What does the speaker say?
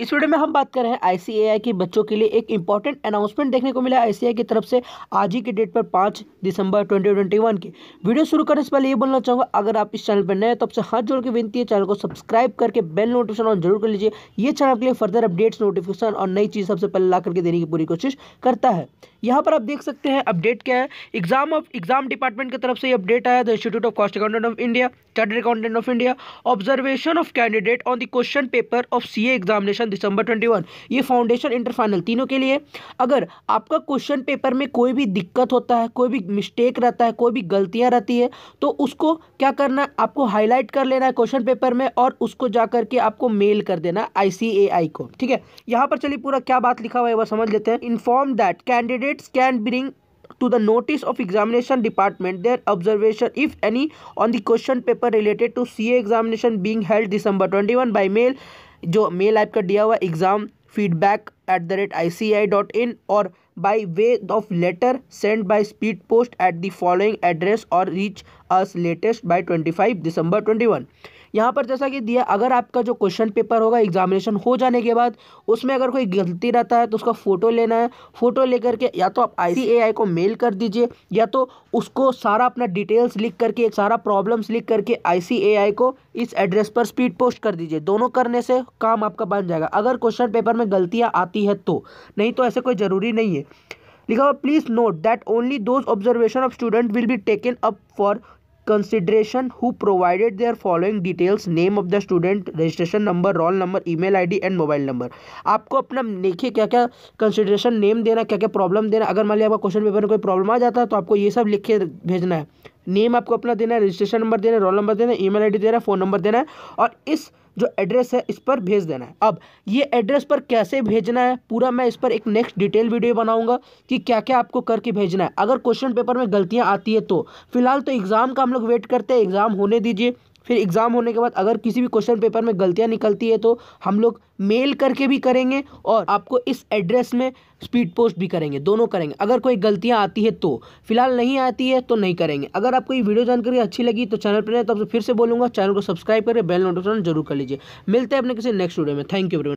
इस वीडियो में हम बात कर रहे हैं आईसीएआई के बच्चों के लिए एक इंपॉर्टेंट अनाउंसमेंट देखने को मिला आई की तरफ से आज ही के डेट पर पाँच दिसंबर 2021 की वीडियो शुरू करने से पहले ये बोलना चाहूँगा अगर आप इस चैनल पर नए तो आपसे हाथ जोड़ के विनती है चैनल को सब्सक्राइब करके बेल नोटिफिकेशन ऑन जरूर कर लीजिए ये चैनल आपके लिए फर्दर अपडेट्स नोटिफिकेशन और नई चीज़ सबसे पहले ला करके देने की पूरी कोशिश करता है यहाँ पर आप देख सकते हैं अपडेट क्या है एग्जाम ऑफ एग्जाम डिपार्टमेंट की तरफ से ये अपडेट आया the institute of cost accountant of India chartered accountant of India observation of candidate on the question paper of C examination December twenty ये फाउंडेशन इंटरफाइनल तीनों के लिए अगर आपका क्वेश्चन पेपर में कोई भी दिक्कत होता है कोई भी मिस्टेक रहता है कोई भी गलतियाँ रहती है तो उसको क्या करना है आपको हाईलाइट कर लेना है क्वेश्चन पेपर में और उसको जा करके आपको मेल कर देना आई को ठीक है यहाँ पर चलिए पूरा क्या बात लिखा हुआ है वह समझ लेते हैं inform that candidate candidates can bring to the notice of examination department their observation if any on the question paper related to CA examination being held December 21 by mail जो mail आपका दिया हुआ exam exam feedback at the rate C or by way of letter sent by speed post at the following address or reach. Us latest by 25 December 21 यहाँ पर जैसा कि दिया अगर आपका जो क्वेश्चन पेपर होगा एग्जामिनेशन हो जाने के बाद उसमें अगर कोई गलती रहता है तो उसका फ़ोटो लेना है फ़ोटो लेकर के या तो आप आई को मेल कर दीजिए या तो उसको सारा अपना डिटेल्स लिख करके सारा प्रॉब्लम्स लिख करके आई को इस एड्रेस पर स्पीड पोस्ट कर दीजिए दोनों करने से काम आपका बन जाएगा अगर क्वेश्चन पेपर में गलतियाँ आती है तो नहीं तो ऐसे कोई ज़रूरी नहीं है लिखा हुआ please note that only those observation of student will be taken up for consideration who provided their following details name of the student registration number roll number email ID and mobile number आपको अपना देखिए क्या क्या consideration name देना क्या क्या problem देना अगर मान लिया आपका क्वेश्चन पेपर में कोई प्रॉब्लम आ जाता है तो आपको ये सब लिख के भेजना है नेम आपको अपना देना है रजिस्ट्रेशन नंबर देना है रोल नंबर देना है ईमेल आईडी देना है फ़ोन नंबर देना है और इस जो एड्रेस है इस पर भेज देना है अब ये एड्रेस पर कैसे भेजना है पूरा मैं इस पर एक नेक्स्ट डिटेल वीडियो बनाऊंगा कि क्या क्या आपको करके भेजना है अगर क्वेश्चन पेपर में गलतियाँ आती है तो फिलहाल तो एग्ज़ाम का हम लोग वेट करते हैं एग्ज़ाम होने दीजिए फिर एग्ज़ाम होने के बाद अगर किसी भी क्वेश्चन पेपर में गलतियाँ निकलती है तो हम लोग मेल करके भी करेंगे और आपको इस एड्रेस में स्पीड पोस्ट भी करेंगे दोनों करेंगे अगर कोई गलतियाँ आती है तो फिलहाल नहीं आती है तो नहीं करेंगे अगर आपको ये वीडियो जानकारी अच्छी लगी तो चैनल पर नहीं तो आपसे फिर से बोलूँगा चैनल को सब्सक्राइब करें बेल नोटिफिकेशन जरूर कर लीजिए मिलते हैं अपने किसी नेक्स्ट वीडियो में थैंक यू